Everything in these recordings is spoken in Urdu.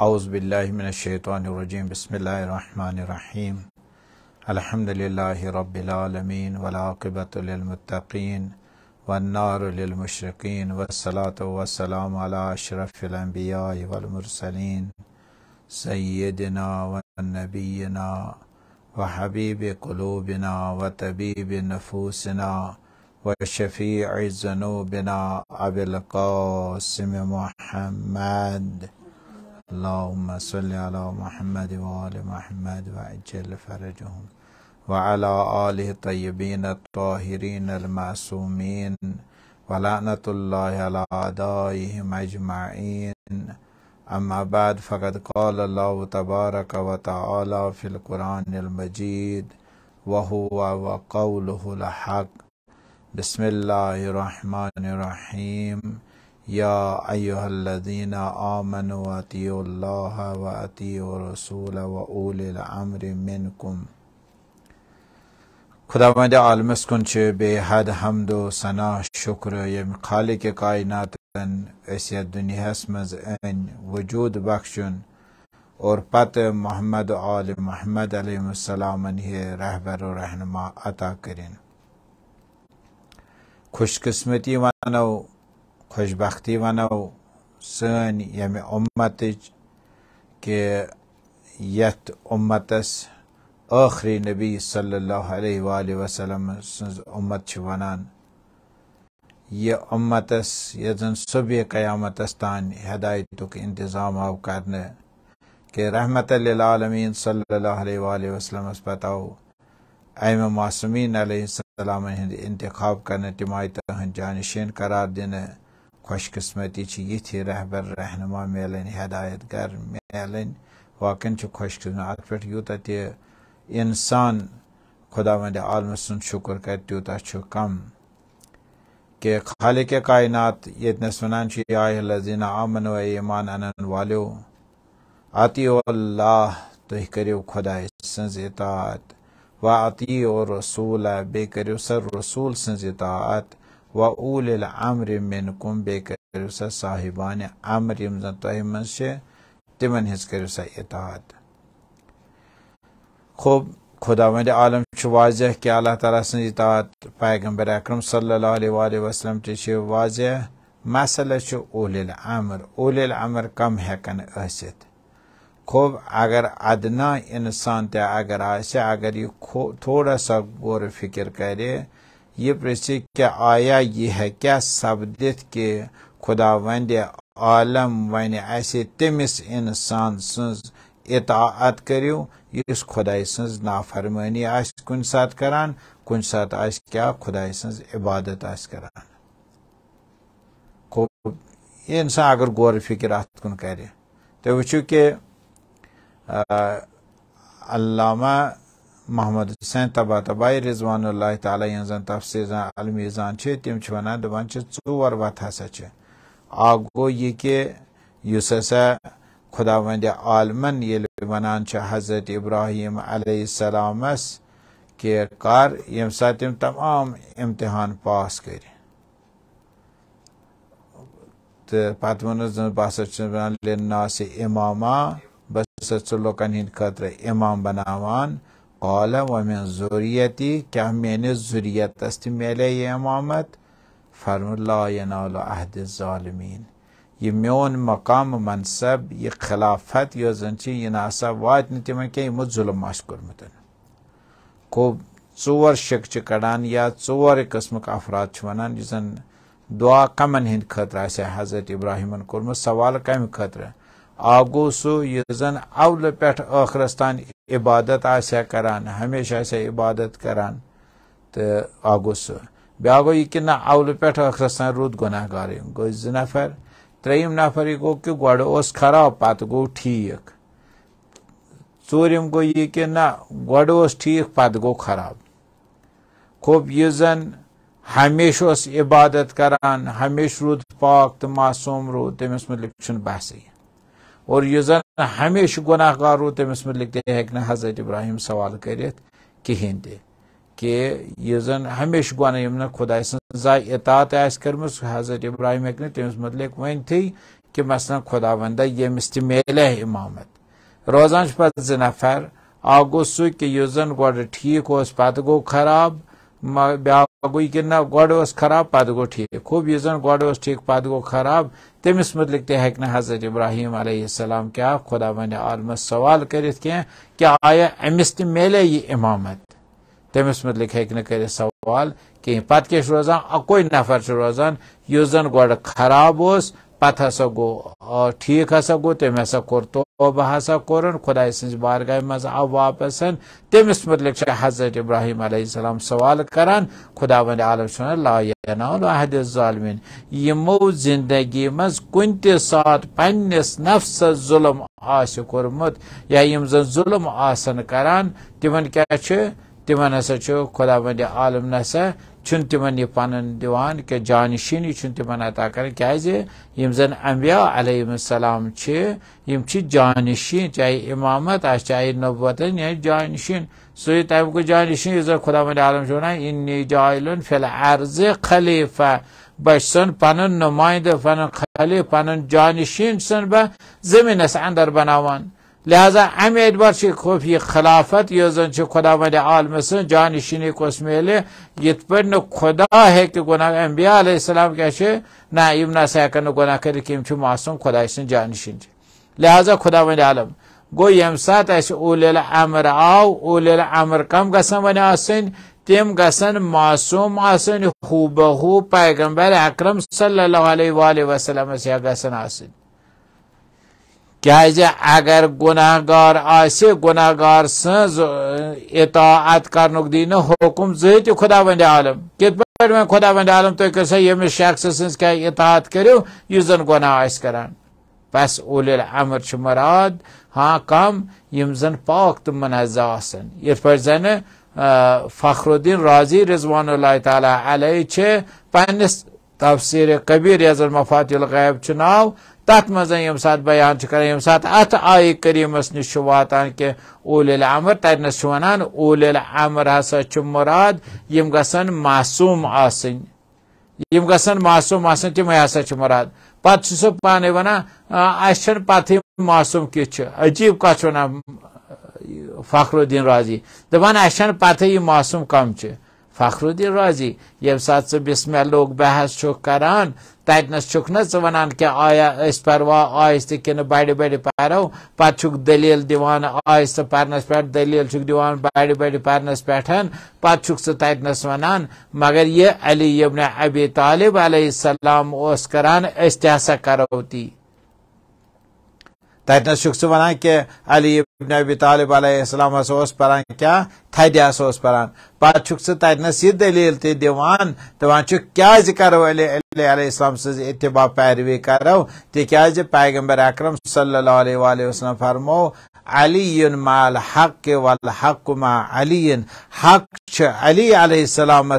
أعوذ بالله من الشيطان الرجيم بسم الله الرحمن الرحيم الحمد لله رب العالمين والعاقبة للمتقين والنار للمشرقين والصلاة والسلام على أشرف الأنبياء والمرسلين سيدنا ونبينا وحبيب قلوبنا وطبيب نفوسنا وشفيع ذنوبنا أبي القاسم محمد اللهم صل على محمد وآل محمد وعجل فرجهم وعلى آله الطيبين الطاهرين المعصومين ولعنة الله على أعدائهم أجمعين أما بعد فقد قال الله تبارك وتعالى في القرآن المجيد وهو وقوله الحق بسم الله الرحمن الرحيم یا ایوہ الذین آمنوا اتیو اللہ و اتیو رسول و اول العمر منکم خداوند عالم اسکن چه بے حد حمد و سنا شکر یم خالق کائنات ان اسیا دنیا اسمز این وجود بخشن اور پت محمد آل محمد علیہ السلام انہی رہبر و رہنما عطا کرن خوش قسمتی منو خوش بختی سن یم یعنی امت کہ امتس آخری نبی صلی اللہ علیہ وآلہ وسلم سنز امت ونان یہ امتس یزن صبح سوبہ قیامت تان ہدائت انتظام آو کرنے کہ رحمت للعالمین صلی اللہ علیہ وآلہ وسلم اس پتو ایم معصومین علیہ السلام انتخاب کرنے تم آئی جانشین قرار دینے خوش قسمتی چھ یہ تھی رہبر رہنما میلن ہدایت گر میلن ملن واقع خوش قسمت ات یوتا تی انسان خدا وند عالم سن شکر کر تیوتا چھ کم کہ خالق کائنات یت نس ونان چھ یازین امن و ایمان انن والو آتی اللہ تہ کرو خدا سنز اطاعت و آتی رسول بے کرو سر رسول سنز اطاعت و اول الامر منکم بیکرسا صاحبان امر یمزن تایمن شه تمن حس کرسا اطاعت خب خداوند عالم چھ واضح کہ اللہ تعالیٰ سن اطاعت پیغمبر اکرم صلی اللہ علیہ وآلہ وسلم تہ چھ واضح مسئلہ چھ اول الامر اول الامر کم ہیکن ٲسِتھ خوب اگر ادنا انسان تہ اگر آسہِ اگر یہِ تھوڑا سا غور فِکر کرِ یہ پرسی کہ آیا یہ ہے کیا سبدت کے خدا وند عالم ون ایسے تمس انسان سنز اطاعت کریو اس خدا سنز نافرمانی آس کن سات کران کن سات آس کیا خدا سنز عبادت آس کران یہ انسان اگر غور فکر آت کن کرے تو وچو کہ علامہ محمد حسین تبا تبای رضوان اللہ تعالی یہاں یعنی زن تفسیر زن علمی زن چھے تیم چھوانا دبان چھے چو ور وقت ہسا چھے آگو یہ کہ یوسیسا خدا وندی آلمن یہ لبنان چھے حضرت ابراہیم علیہ السلام اس کے کار یم ساتیم تمام امتحان پاس کری پاتھ منز زن باسا چھے بنان لین ناس اماما بس ست سلوکن ہین کتر امام بناوان امام بناوان قال ومن ذریتی کیا میس ضوریتس تیل یہ امامت فرم الحد ظالمین یہ میون مقام منصب یہ خلافت یا زنچی یہ ناسا وات نتی من کہ کی ظلم کرمتن کو ژور شک سے کڑان یا ٹور قسمک افراد چھ ونان یزن دعا کمن ہند خطر آسے حضرت ابراہیمن سوال کم خاطر آگو سو یزن اول پیٹھ آخرستان عبادت کران ہمیشہ آسا عبادت کران تو آگو گ سہ بیا گو یہ کہ نہ اول پہخرستان رود گناہ گار گئی نفر تریم نفر یہ گو خراب پتہ گو ٹھیک ٹورم گو یہ نہ ٹھیک پتہ گو خوب یہ زن ہمیشہ عبادت کران ہمیشہ رود پاک تو معصوم رود تمس متعلق چھ بس اور یہ زن ہمیشہ گناہ کار روز تمس متعلق کہ حضرت ابراہیم سوال کہین تہ کہ یہ زن ہمیشہ گناہ خدا سن اطاعت آس کرم حضرت ابراہیم ہک تمس متعلق تھی کہ مثلا خدا وندہ یمس تہ میلے امامت روزانہ پہ زفر گو سہ اس پتہ گو خراب بیااقوق اس خراب پتہ گو ٹھیک خوب یا ٹھیک پتہ گو خراب تمس متعلق حضرت ابراہیم علیہ السلام کیا خدا عالمس سوال کرت کی کیا آیا امس تہ ملے یہ امامت تمس متعلق ہرت سوال کہ پتہ كی روزان اکوئی نفر روزان خراب اس پت ہسا گو ٹھیک ہسا گو تم ہسا کور توبہ ہسا کور خدائے سنز بارگاہ مز آو واپس تمس متعلق حضرت ابراہیم علیہ السلام سوال کران خدا عالم احد الظالمین یمو زندگی مز کن تہ سات پنس نفس ظلم یا ظلم کران تمن کیا تمن ہسا خدا مد عالم نسا چھن تمن یہ پن کہ جانشینی چھن تمن عطا زن انبیاء علیہ السلام چھ جانشین چاہے امامت آ چاہے نبوت یا جانشین جان شین سمک جانشین شہ خدا عالم مالم انی جائے فی عرض خلیفہ سن پن نمائندہ پن خلیف پن جانشین شین سن بہ زمینس اندر بناوان لہذا ام اتبار کی خوف یہ خلافت یہ خدا ود عالم سن جانشینی کس میلہ یہ پھر ندا ہی گناہ امبیا علیہ السلام کیا نسا ہوں گناہ کر کرت کی ماسوم خدائے سانشنی لہذا خدا ود عالم گو یم سات اس اول آو اول آول کم گسن گھن آسن تم گسن گھن معم بہو پیغمبر اکرم صلی اللہ علیہ وآلہ وسلم سے گسن آسن کیازِ اگر گناہ گار آ گناہ گار سطاعت کر حکم ذہن خدا ود عالم کت پا و خدا ود عالم ترسا یمس شخص سن کیا اطاعت كریو یس زن گناہ كران بس اول المر چ مراد ہاں کم یم زن پاک تو منازع آ فخر الدین راضی رضوان اللہ تعالی علیہ پوسیر قبیر یضر مفاط الغیب نو منٛز ییٚمہِ ساتہٕ بیان چھِ کران ییٚمہِ ساتہٕ کری کرمس نشان کہ اولالمر تس و اول امر ہسا چھُ مُراد یِم یِم گژھن گژھن معصوٗم معصوٗم آسٕنۍ آسٕنۍ تِمے ہسا چھِ مُراد پَتہٕ چھُ سُہ پانے وَنان اَسہِ چھَنہٕ پَتہٕے معصوٗم کِتھ ونانس پتہ ماسوم کتیب کات فخر دَپان اَسہِ چھَنہٕ اہم یہِ معصوٗم کَم چھِ فخر رازی ییٚمہِ ساتہٕ ژٕ ثب لوگ بحث چھُکھ کران آیا نیا پروا آئہ کن بڑے بڑے پرو پہ دلیل آیس پنس پہ دلیل دلیلک دنس پیٹ پہ چھ تتنس ونان مگر یہ علی ابن ابی طالب علیہ السلام تہ ہسا کرو تی تتنسک ونان کہ علی ابن ابی طالب علیہ اس پران کیا اس پران پتہ چکھ تتنس یہ دلیل تھی دانک کیاز کرو علی علیہ السلام اتباع پیروی کرو تاز پیغمبر اکرم صلی اللہ علیہ وسلم فرمو علی مال حق والحق ما علی حق علی علیہ السلام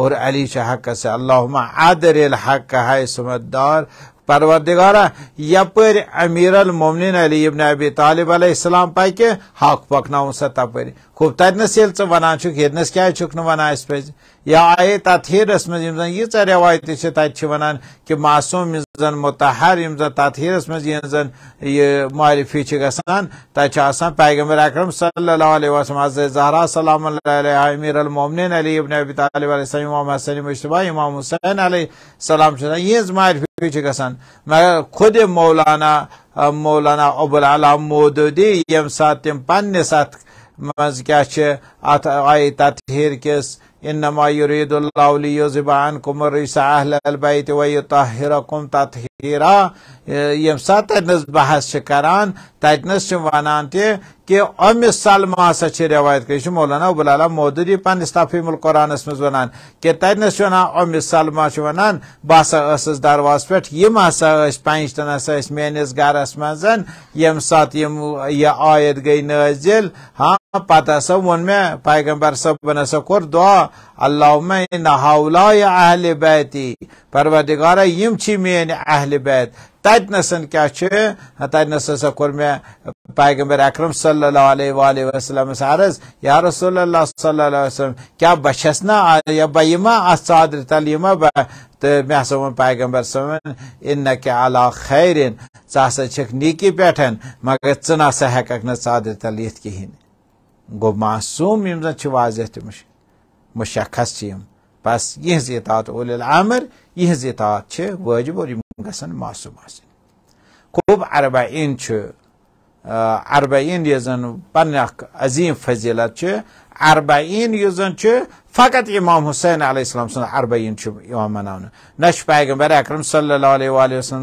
اور علی حق صدر حق ہائے سمت دار پروردارا یپر امیر المومنین علی ابن نبی طالب علیہ السلام پکہ حق پکنو سا تپری خوب تتنس یل کیا ثقنس اس ونانس یا آئے تتہیرس من یعہ روایتی تبان کہ معصوم متحر معووم اس مطہر تتہیرس منہ معرفی آسان پیغمبر اکرم صلی اللہ علیہ وسلم وسمہ زہرا اللہ علیہ امیر المومنین علی ابن نبی طالب علیہ السلام امام عصل مشتبہ امام حسین علیہ السلام عہس معارفی چې کسان مگر خود مولانا مولانا ابوالعلا مودودی یم ساتیم پنه سات مزگاچه آیت تطهیر کس انما يريد الله ليذهب عنكم الرجس اهل البيت ويطهركم تطهيرا سات تتنس بحث کران تتنس نس تہ کہ امس سلما ہسا روایت کر یہ مولانا ابوالالا مودودی پنس تفہیم القرانہ مز ونان و کہ تتان اومس سلما وہسا سس دروازہ درواز پہ یم ہسا ہسا میس گرس مز یم سات یہ آیت گئی ناازل ہاں پتہسا ویغمبر صاحب ہسا کعا اللہ اہل بیتی پروردارہ یمچی میون یعنی اہل بیت تت نسن کیا پیغمبر اکرم صلی اللہ علیہ ولیہ وسلمس عرض یار صاحب بہ چس نا بہ یہ اتر تل تلیما با تو میں وون پیغمبر صوبن انکی علا خیرین خیر ثہا چھ نیک پیٹھ مگر چنا سا ہیک نادر تل یت کہیں گو معمض تش مشق بس یہ تطاطام اطاعت واجب او گھن معمب عربہ عین عربہ عن پہ اخ عظیم فضیلت عربہ فقط امام حسین علیہ السلام سرب نہ منہ پیغمبر اکرم صلی اللہ علیہ وسلم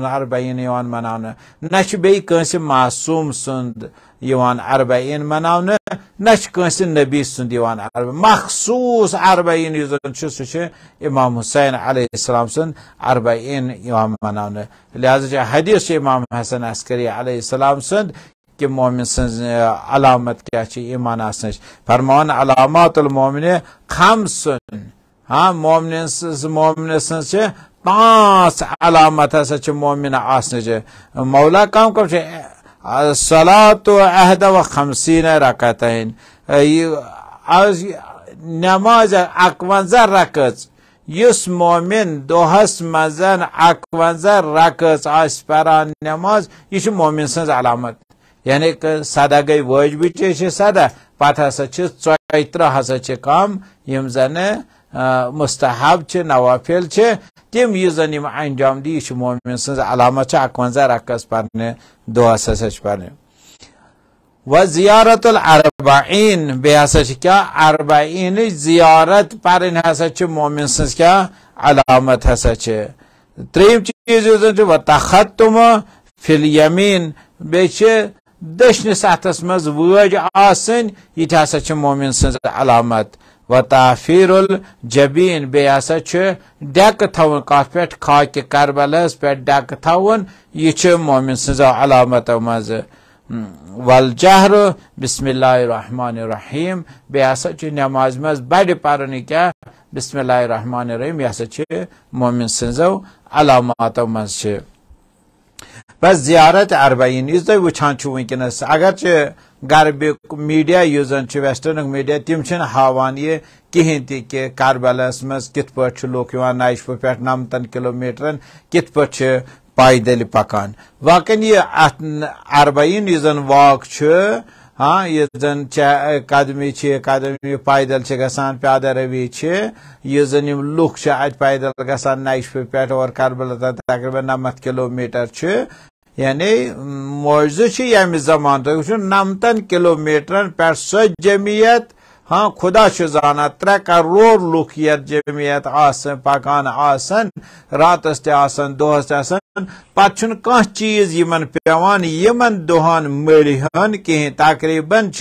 وعلیہ سرب عین منہ نیس معم س سند divan Erbe'in mənavını nə çıxınsın nə bilsin divan Erbe. Məxsus Erbe'in yüzünün çüsüçü İmam Hüseyin aleyhisselamsın Erbe'in imam mənavını. Lihazaca hadis İmam Hasan Askeri aleyhisselamsın ki mominsiniz alamet e, gerçi iman asınız. Ferman alamatul mumini kamsın. Ha mominsiniz mominsiniz ki bas alamet asınız ki mumini asınız. Mevla kam kamsın. الصلاة عهد و خمسین رکعتین از نماز اکوانزه رکعت یس مومن دوهس مزن اکوانزه رکعت آسپران نماز یش مومن سنز علامت یعنی که صدا گئی واجبی چه صدا پت هسا چه چایتر هسا چه کام یم زنه مستحب چه نوافل چه دیم یزنیم انجام دیش مومن سنز علامه چه اکونزه رکس پرنه دو اساسش پرنه و زیارت الاربعین به هستش که اربعین زیارت پرنه هسته چه مومن سنز که علامت هسته چه تریم چیز و تختم فی الیمین به چه دشن سحت اسمز ووج آسن یه هسته چه مومن سنز علامت و تا الجبین جبین اصا چه دک تاون کافیت خاک کربلس پی دک تاون یه چه مومن سنزا علامت او مزه والجهر بسم الله الرحمن الرحیم بی چه نماز مز بایدی پارنی بسم الله الرحمن الرحیم بی چه مومن سنزا علامت و مزه چه بس زیارت عربین از و وچان چه وینکنست اگر غربک میڈیا اس زن ویسٹرنک میڈیا تم ہاوان یہ کہین تہ تہبلس متھ پا لشپہ پہ نمتن کلو میٹرن کت پا پائدل پکان واقع یہ ات عربی زن واک چھ ہاں یہ زن قدمی قدم قدم پائدل گسان پیادہ روی چھ چھ یہ زن یم لوک ات لائدل گسان نائش پہ اور کربلا تقریبا نمت کلو میٹر یعنی معجزہ چھ یمہ یعنی زمان تو چھ نمتن کلومیٹرن پر سو جمعیت ہاں خدا چھ زانا ترے کرور لوک یت جمعیت آسن پکان آسن راتس تہ آسن دۄہس تہ آسن پتہٕ کان چیز یمن پیوان یمن یِمن دۄہن مٔلۍ ہیوٚن کِہیٖنۍ تقریٖبن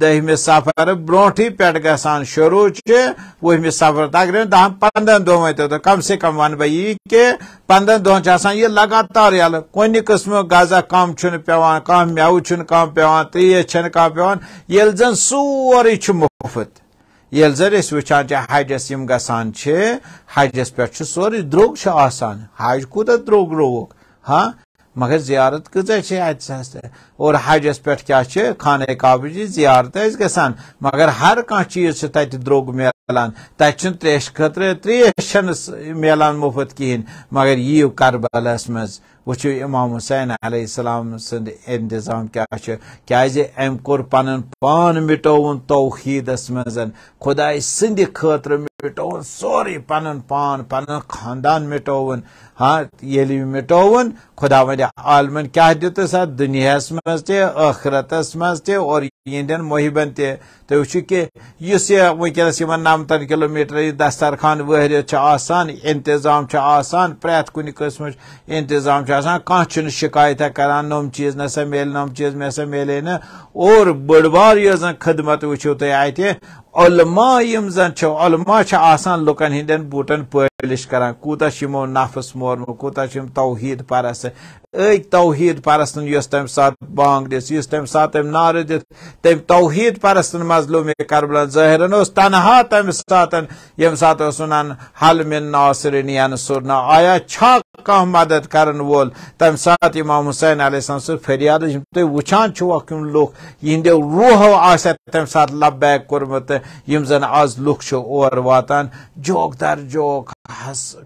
دہم سفر بروٹ پہ گانا شروع سے وہمس سفر تقریباً دہن پندہ دون و کم سے کم وی کہ پندہ دہن آسان یہ لگاتار یل کنہیں قسم کو غزہ کم چھ پہ مو چیز کل سور مفت یل اوچان حجس یہ گان ح سورے دروگ حج کتہ دروگ لوگ ہاں مگر زیارت کز اچھے اور حجس اس پیٹھ کیا چھے کھانے جی زیارت ہے اس مگر ہر کان چیز سے تیت دروگ میلان تیت چند تریش کتر تریش چند میلان مفت کی مگر یہ کربلس اس مز وچو امام حسین علیہ السلام سند اندزام کیا چھے کیا جی ایم کور پانن پان مٹوون توخید اس مزن خدای سندی کتر مٹوون سوری پانن پان پانن خاندان مٹوون ہاں ییل مٹون خدا ون عالمن کیا دت اس دنیا مز تخرت مز تور یہندین محبن تہ تھی وچو کہ اس ونکس نمتن کلو میٹر دسترخان وہرت آسان انتظام آسان پریت کن قسم انتظام آسان کھان شکایت کران نم چیز سا میل نم چیز مے سا میلے نا اور بڑ بار یہ زن خدمت وچو تھی اتہ علما یم زن علما آسان لکن ہندین بوٹن پہ کران كوت نفس مورم كو توحید پرس پرستن پرست تم سات بانگ دس تمہ سات تم نع دت تم تود پرست مطلو میں کربلہ ظاہر اس تنہا تمہ سات یم سات سنان حل من نہاسرین سر سرنا آیا چھا کہ مدد کرن وول تم سات امام حسین علیہ السلام فریاد سیں فریاد تکھ لہندیو روح آیا تمہ سات لب كورمت زن آز اور واتان جوک در جوک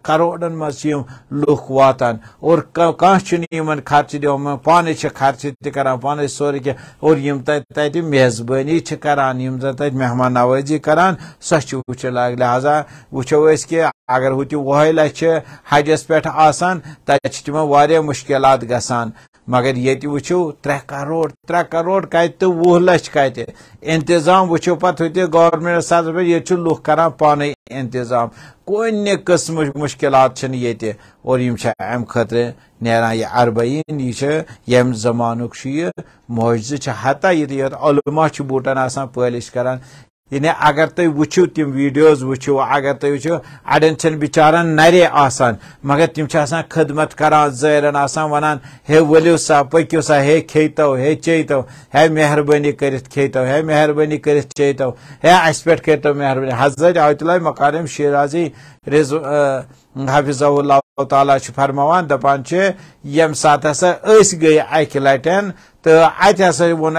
کروڑن مز لوگ واتان اور کھانے خرچہ دان پانے خرچہ تران پانے سوری کی اور تتہ میزبانی کران زن تک مہمان نوازی کران سو وچن لگ لہذا وچو اس کہ اگر ہوتی وہی لچھ حجس پہ آسان تتہ تمہ مشکلات گسان مگر یتی وچو ترہ کروڑ ترہ کروڑ کائتے وہ لچ کائتے انتظام وچو پت ہوتے گورنمنٹ ساتھ پر یہ چھو لوگ کرا پانے انتظام کوئی نی قسم مشکلات یہ یتی اور یم چھا ایم خطر نیران یہ عربین یہ چھا یم زمانوک یہ موجز چھا یہ یتی علماء چھو بوٹن آسان پہلش کرن یعنی اگر تھی وچو تم ویڈیوز وچو اگر تھی وچو اڑین چھ بچارن نرے آسان مگر تم خدمت کران زائرن آسان ونان ہے وو سا پکو سا ہے چیو ہے ہے مہربانی کرت یتھ ہے مہربانی کرت ہے اس پہ پو مہربانی حضرت آیت اللہ مقام شیرازی رز حافظ اللہ تعالیٰ فرموان دپان یم سات ہسا اس گئی اکہ لٹن تو ات وون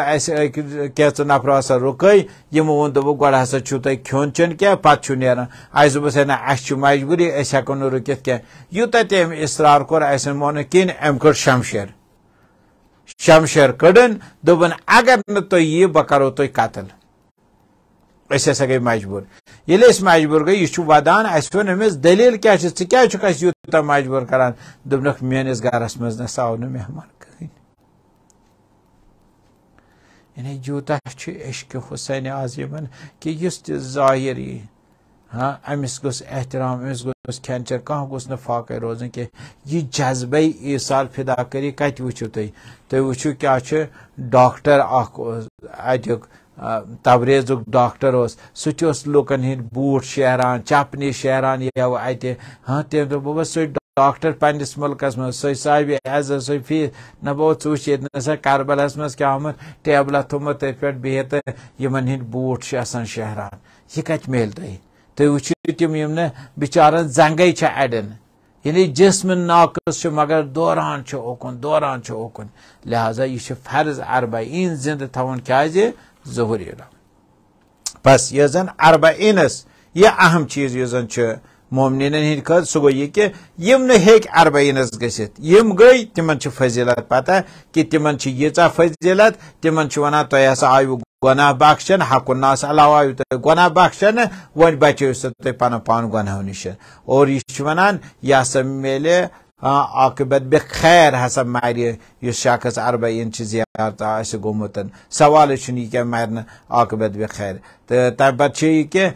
کی نفر ہسا رکے ہم وقت گا تھی چین کی پتہ نا اہس ہے نا اس مجبوری اکو نو رکت کی تم اصرار ام نک شمشیر شمشیر اگر دے تھی یہ بہت کرو قتل ہسا گئی مجبور یل مجبور گئی یہ ودان اس پیون امس دلیل یوتہ مجبور کران دک میس گھرس من نسا آو مہمان یعنی یوتہ عشقہ حسین کہِ کہ تہِ ظاہر یی ہاں أمِس گوٚژھ احترام نہٕ فاقے روزُن گوس یہِ روز عیٖسال جذبہ کٔری فدا کری تُہۍ تُہۍ تی کیٛاہ چھُ ڈاکٹر ڈاکٹر اس سکن ہند بوٹ شیران چپنی شیران یو اَتہِ ہاں بہٕ سُہ ڈاکٹر پنس ملکس پلکس مرضی نبو نسا کربلس مز من تھومت ٹیبل پہ بہت ہند بوٹ شہران یہ کت میل تہ تم بچارن زنگے اڑن یعنی جسم ناقص مگر دوران اکن دوران اکن لہذا یہ فرض اربعین عین زندہ تاز ظہوریل بس یہ زن اربہ عینس یہ اہم چیز مومنینن ہند خط سو گو یہ کہ یہ گھت یم گئی تمن فضیلت پتہ کہ تمن تمہ فضیلت تمن ونان تہ ہسا آو گاہ بخش علاوہ علو تہ گناہ بخشن ون بچو سا تہ پن پان گو نش اور یہ ونان یہ سا ملے بے خیر ہسا مار اس شخص اربعین زیارت آس گومت سوال یہ کہ عاقبت بے خیر تو تمہ یہ کہ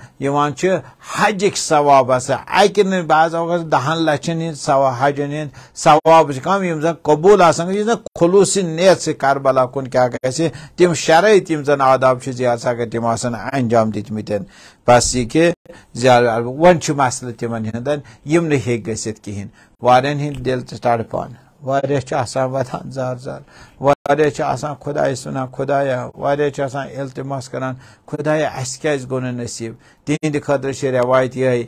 حجک ثواب ہسا اکہ بعض اوقات دہن لچھن ہند ثوا حجن ہند ثواب کم یم زن قبول آسان خلوص نیت سے کربلا کن کیا گھم شرائط زن آداب سے اگر تم آسان انجام متن بس یہ کہ ویش مسلے تمہ نست کہہ ول تر تڑپان واہ وتان زار زار واریاہ خدا س خدماس ک خ خدایا اہز گو نصیب تہد خطر روایت یہ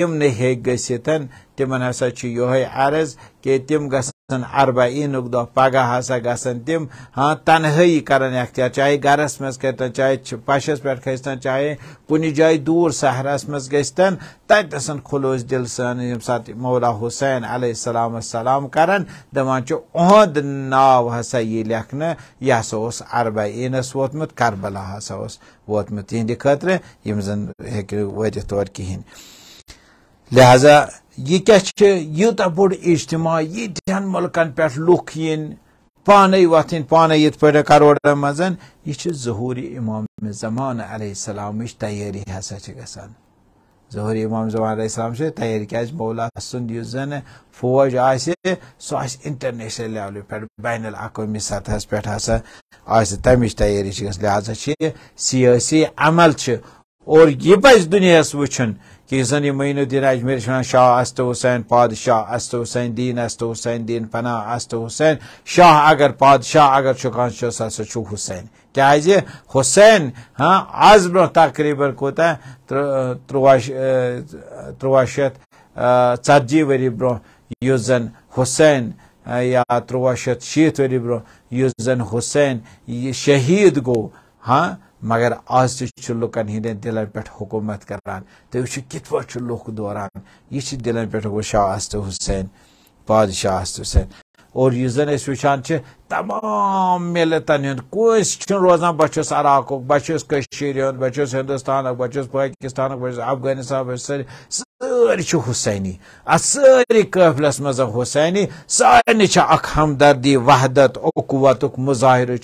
ہن تسا یہ عرض کہ تم گ عربہ این دہ پگہ ہسا گھن تم ہاں تنہائی کران اختیار چاہے گرس مز کرتن چاہے پشس پہ کھستن چاہے کن جائے دور صحرس مز گن تسن خلوص دل سات مولا حسین علیہ السلام سلام کران دان اہد ناو ہسا یہ لکھن یہ ہسا اس اربعینس ووتمت کربلا ہسا اس ووتمت تیند خطر یم زن ہوں تور کہین لہذا یہ کیا بوڑ اجتماع یتھن ملکن پہ پھک یہ پانے وتھن پانے یت پہ یہ مزن یہ ظہور امام زمان علیہ السلام تیاری ہسا گسان ظہور امام زمان علیہ السلام سے تیاری کی مولا سند زن فوج سوجہ سہ انٹرنیشنل لیول پہ بین الاقوامی سطحس پہ ہا تم تیاری لہذا یہ سیاسی عمل اور یہ اہ دنیا وچن کہ زن یہ ال دین اجمیرہ شاہ است حسین پادشاہ است حسین دین است حسین دین پناہ است حسین شاہ اگر پادشاہ اگر چھ سا حسین کیاز جی؟ حسین ہاں آز برہ تقریباً كوتہ تروہ شیت ژتجی وری برہ ور بروہ نسین یا تروہ شیت شیت وری ورنہ زن حسین یہ شہید گو ہاں مگر لکن ہندین دلن پہ حکومت کران تھی کت لوگ دوران یہ دلن شاہ آست حسین بادشاہ حسین اور یہ وچان تمام ملتن ہند روزان روزانہ بس عراق بس ہند بچس ہندوستان بچس پاکستان بچس افغانستان سٲری چھِ حُسینی اَتھ سٲری قٲفلَس منٛز حُسینی سارنٕے چھِ اَکھ ہمدردی وحدت مُظاہرٕ اکوت مظاہرہ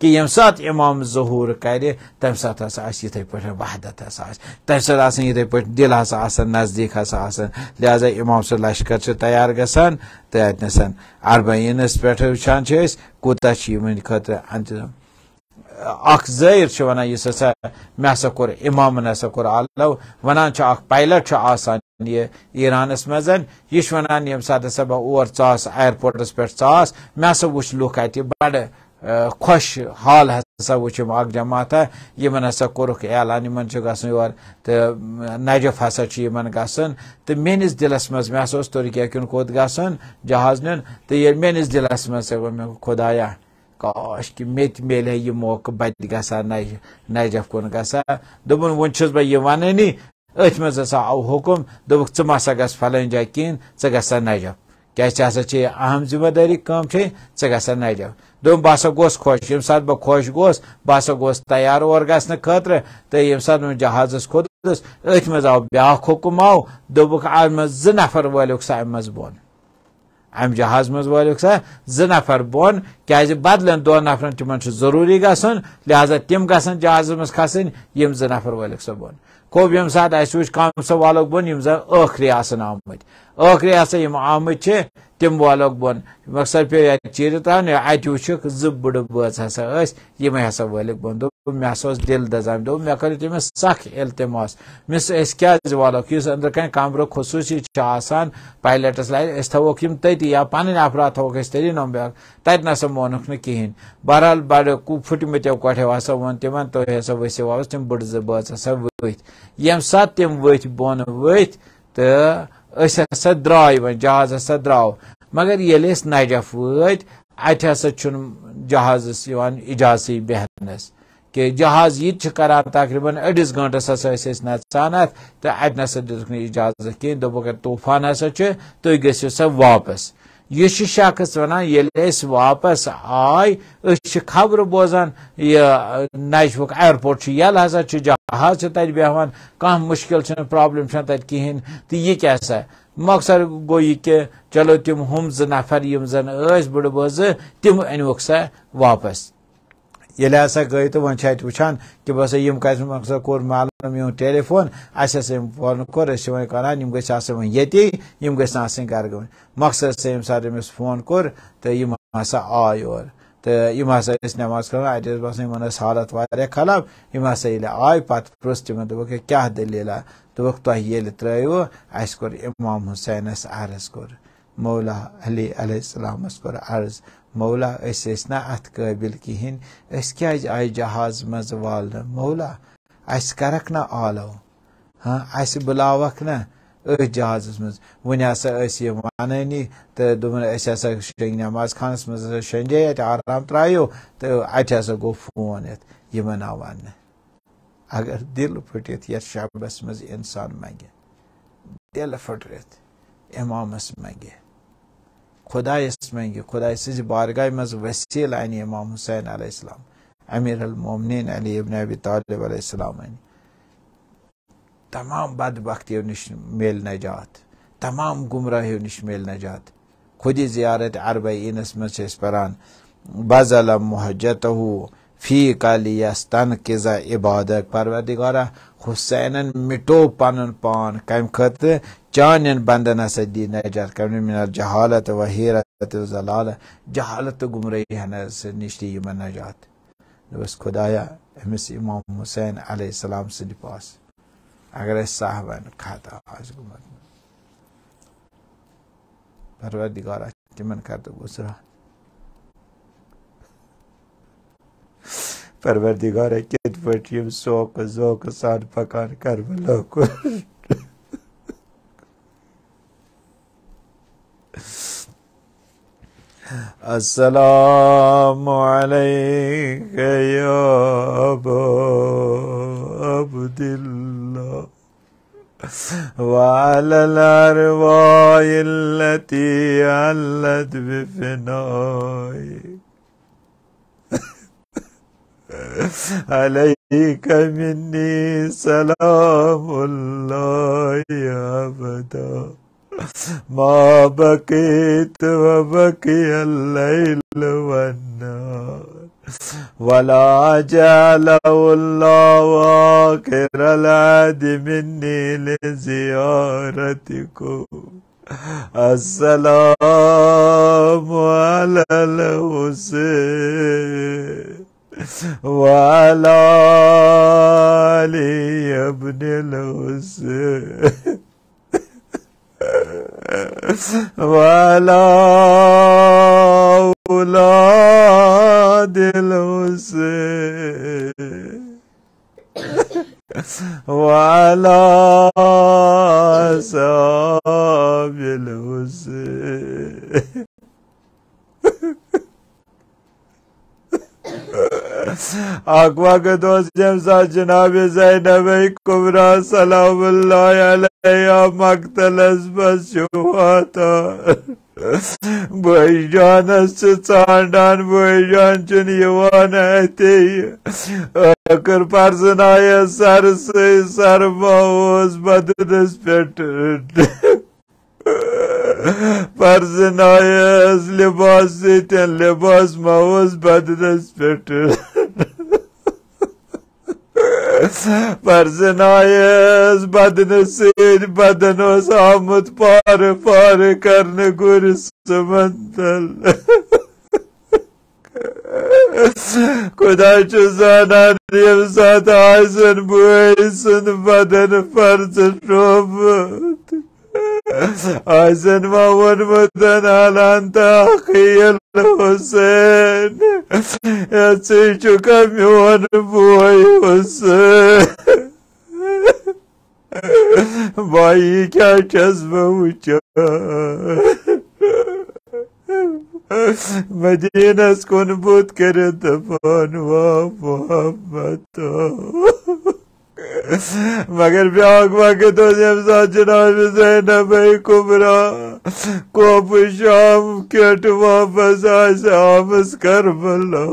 کہ یہ ساتھ امام ظہور کرم سات ہسا آہ اتھے پہدت ہسا تمہیں ساتھ اتھے پہ دل ہسا آزدیک ہسا آہذا امام سشکر سے تیار چھِ أسۍ کوٗتاہ چھِ یِمَن خٲطرٕ انتظام اخ زیر چھ ونان اس ہسا مے ہسا کور امامن ہسا کور آلو ونان چھ اخ پائلٹ چھ آسان یہ ایرانس مز یہ ونان یم سات ہسا بہ اور ژاس ایرپورٹس پہ ژاس مے ہسا وچھ لوک اتہ بڑ خوش حال ہسا وچم اخ جماعت یمن ہسا کورک اعلان یمن چھ گژھن یور تو نجف ہسا چھ یمن گژھن تو میس دلس مز مے ہسا اس ترکیہ کن کھوت گژھن جہاز نین تو میس دلس مز خدایا کاش کہ مے تہ مل یہ موقع بت گا نجب نجب کن گھا ون چھس بہ یہ ونانی اتھی من ہسا آؤ حکم دبک ھا گل جائیں کہین یسا نجب کیسا یہ اہم ذمہ داری ھے نجف نجب دہ ہسا گوس خوش یمہ ساتھ بہ خوش گوس بہ ہسا گوس تیار اور اب گھنٹہ خاطر تو جہازس ات آو آؤ بیا حکم آؤ نفر وایق سا اب من بن امہ جہاز من و سا ز نفر بن كر بدل دفرن ضروری گھن لہذا تم گہاز مس زفر و سا بن گو یم سات اوچھ كام سب و بن غخری آمت ٲخری ہسا یِم آمٕتۍ چھِ تِم والوکھ بۄن مۄخصر پیٚو چیٖرِتھ اَتہِ كری ہوں آمت تم والو بھک سر پی چیر تا اتھ زاس یسا وے سا دل دزام دے كری تمہس سخ التماس والوکھ یُس أنٛدرٕ والوكس کَمرٕ خصوٗصی چھُ آسان پایلَٹَس پائلٹس أسۍ تھاووکھ یِم تٔتی یا پنين افراد تھاوک مونُکھ نہٕ کِہیٖنۍ بہرحال بڑھ پھٕٹمٕتیو کۄٹھیو ہسا ووٚن تِمن تُہۍ ہسا ؤسِو واپَس تِم زٕ بٲژ ہسا ؤتھۍ ییٚمہِ ساتہٕ تِم ؤتھۍ بۄن ؤتھۍ تہٕ أسۍ ہسا درٛاے وۄنۍ جہاز ہسا درٛاو مگر ییٚلہِ أسۍ نجف وٲتۍ اَتہِ ہسا چھُنہٕ جہازَس یِوان اِجازتٕے بیٚہنَس کہِ جہاز یہِ تہِ چھِ کران تقریٖباً أڑِس گٲنٛٹَس ہسا ٲسۍ أسۍ نَژان اَتھ تہٕ اَتہِ نہ دِتُکھ نہٕ اِجازت کِہیٖنۍ دوٚپُکھ ہے طوٗفان ہسا چھُ تُہۍ گٔژھِو سا واپَس یہ شخص ونان واپس آئے اس خبر بوزان یہ نچوک ایئرپورٹ یل ہسا جہاز چھ پرابلم چھ پورا کہین تو یہ کیا سا مقصد گو یہ کہ چلو تم ہم زن نفر یم زن بڑ بوز تم انوک سا واپس ہسا گئی تو واجہ کہ بس مقصد ٹیلی فون فون اوسن گنگ نہ آئی گھر گوت مقصد سم سات فون کور ہسا آئے اوور تو ہسا نماز باسان اتنا ان حالت واقع خراب ہم ہایو آئی پہ پری تمہ دلی دل تر اہس امام حسینس عرض کور مولا علی علیہ السلام عرض مولا اس نا ات قابل کہیں اِس كی آئی جہاز مز وال مولا اسہ نا آلو ہلکھ ہاں، نا اتھ جہازس مز وسا یس یہ واننی تو دا نماز خانس مزا شنجائی ات آرام ترایو تو اتا گو فون یت یہ آو ون اگر دل یا شعب اس مز انسان منگ دل امام اس منگ خدی خدائے سز بارگاہ مز وسیل عن امام حسین علیہ السلام امیر المومنین علی ابن ابی طالب علیہ السلام المنین تمام بدبختی نش میل نجات تمام غمراہو نش میل نجات خودی زیارت عرب منس پاران بذلہ محجت وی کلی کزا عبادت پروردگارہ حسینن مٹو پن پان کم خط چانین بندن ہسا دی نجات من جہالت و حیرت و ضلالت جہالت و گمرہی ہنس نش دی یمن نجات دس خدایا امس امام حسین علیہ السلام سند پاس اگر اس صاحبن خطا آز گمت پروردگارہ تمن کر تو گزران پروردگار کت وٹیم سوق ذوق سان پکان کر بلا کو السلام علیک یا ابو عبداللہ وعلى الأرواح التي علت بفنائك عليك مني سلام الله أبدا ما بقيت وبقي الليل والنهار ولا جعل الله آخر العهد مني لزيارتكم السلام على الحسين وعلى علي ابن الحسين وعلى أولاد الحسين وعلى أصحاب الحسين आकवा के दोस्त जमसा जनाब जैनबई कुबरा सलामुल्लाया मकतलस बस हुआ था Boycan sıçandan boycan çün yuvan eteği Kırparsın aya sarısı sarma oğuz badınız petir Personal از لباس زیتن لباس موز بدن سپرتر برزنای از بدن سید بدن از آمد پار پار کرن گور سمندل خدا چو زانان دیم سات آیسن بویسن بدن فرز شو حسن ون مدن الان خیل حسین یسی چوکا میوان بوهای حسین بایی که چسب بوچا مدین از کن بود کرد وا محمد مگر بیاک واقع تو جمزا جناب زینب ای کبرا کو اپو شام کیٹ واپس آئی سے حافظ کر بلو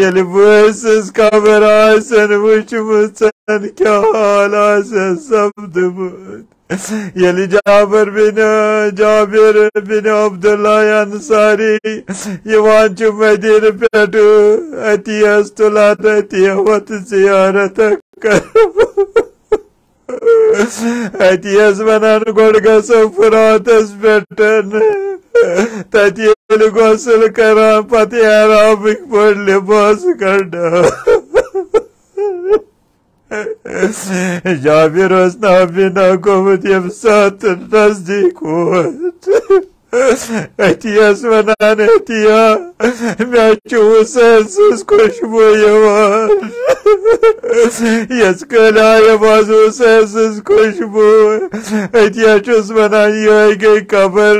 یلی بویسس کامر آئی سن وچ مچن کیا حال آئی سن سب دبوت يلي جابر بن جابر بن عبد الله انصاري يوان مدير بيتو اتي استولات اتي وقت زيارتك اتي اسمنان غورغس فراتس بيتن تاتي لغوصل كرا پتي عربك بول لباس کرنا Я беру с нами на в сад раздикует. اتیا و اتیا میں خوشبو یس خواز خوشبو اتیا یہ گئی قبر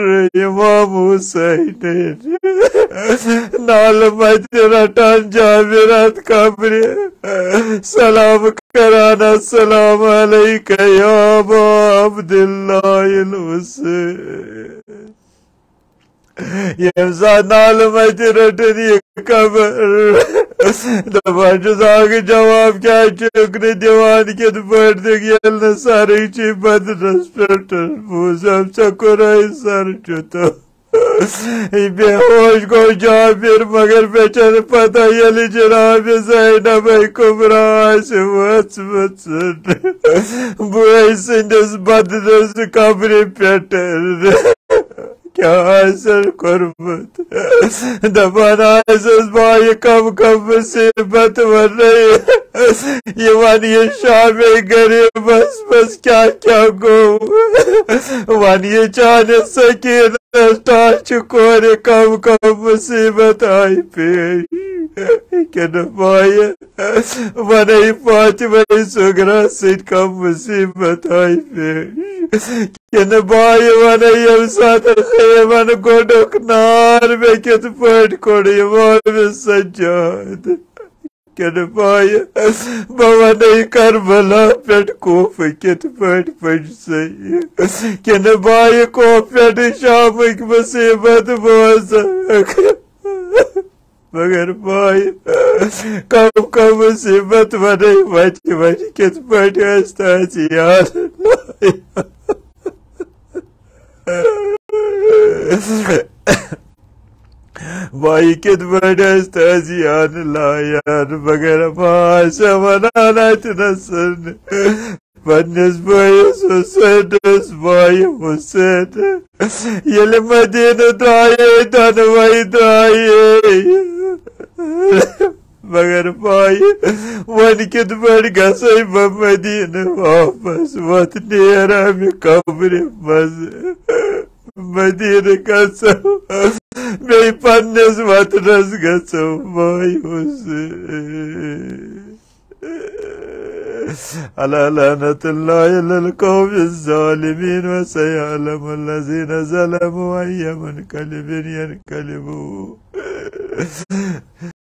رٹان جا قبر سلام کرانا سلام علیکہ یا عبداللہ الحسین یمزاد نالم ایتی رٹی دی کبر دبانچو ساگ جواب کیا چکنی دیوان کی دبانچو ساگی جواب کیا ساری چی بد رسپیٹر بوزم سکرائی سر چوتو بے ہوش کو جا پیر مگر بیچن پتا یلی جناب زینہ بھائی کبرا آسی وچ وچ بوئی سندس سنجز بد دست کبری پیٹر حاصل قربت دفانا جذبہ یہ کم کم مصیبت بن رہی یہ یہ شام گرے بس بس کیا کیا گو وانی چان سکین تاج کور کم کم مصیبت آئی پیش کہ نفائی ونہی پانچ میں سگرہ سن کم مصیبت آئی پیش Yanabaya Satar Hayavana Kodok Nar Veket Fat Kodiyavana Sajjad Yanabaya Bhavana Karbala Pet Kofaket Fat Pajsay Yanabaya Kofet Shamak Vasevat Vasa مگر بای کم کم مصیبت و نیمت که من که پڑی است از یاد نایاد भाई के यार बगैर भाषा मनाना تنسن بالنسبة حسين اسماعي حسين يلي مدينة داعي دانوي داعي मगर भाई वन के दुपहर का सही मदीन वापस वतने आराम कब्र मज मदीन का सब मेरी पन्नेस वतनस गसो भाई हुसैन على لعنة الله للقوم الظالمين وسيعلم الذين ظلموا أي منقلب ينقلبون